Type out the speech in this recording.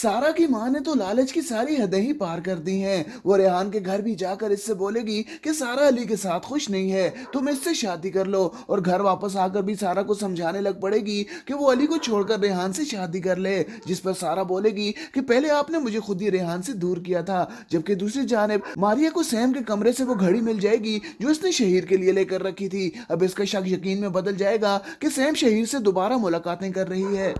सारा की माँ ने तो लालच की सारी हदें ही पार कर दी हैं वो रेहान के घर भी जाकर इससे बोलेगी कि सारा अली के साथ खुश नहीं है तुम इससे शादी कर लो और घर वापस आकर भी सारा को समझाने लग पड़ेगी कि वो अली को छोड़कर रेहान से शादी कर ले जिस पर सारा बोलेगी कि पहले आपने मुझे खुद ही रेहान से दूर किया था जबकि दूसरी जानब मारिया को सैम के कमरे से वो घड़ी मिल जाएगी जो इसने शहीर के लिए लेकर रखी थी अब इसका शक यकीन में बदल जाएगा कि सैम शहीर से दोबारा मुलाकातें कर रही है